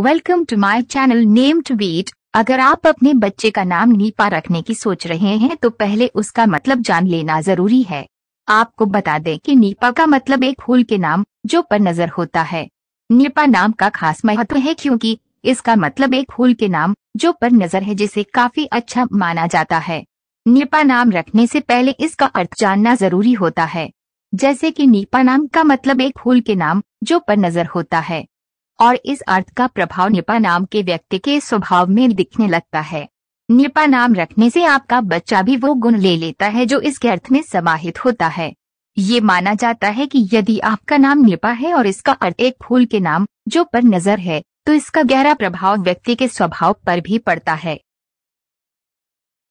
welcome to my channel name to beat अगर आप अपने बच्चे का नाम नीपा रखने की सोच रहे हैं तो पहले उसका मतलब जान लेना जरूरी है आपको बता दें कि नीपा का मतलब एक फूल के नाम जो पर नजर होता है नीपा नाम का खास महत्व है क्योंकि इसका मतलब एक फूल के नाम जो पर नजर है जिसे काफी अच्छा माना जाता है नीपा नाम रखने से पहले इसका अर्थ जानना जरूरी होता है जैसे कि नीपा नाम का मतलब एक फूल के नाम जो पर नजर होता है और इस अर्थ का प्रभाव निपा नाम के व्यक्ति के स्वभाव में दिखने लगता है निपा नाम रखने से आपका बच्चा भी वो गुण ले लेता है जो इसके अर्थ में समाहित होता है ये माना जाता है कि यदि आपका नाम निपा है और इसका अर्थ एक फूल के नाम जो पर नजर है तो इसका गहरा प्रभाव व्यक्ति के स्वभाव पर भी पड़ता है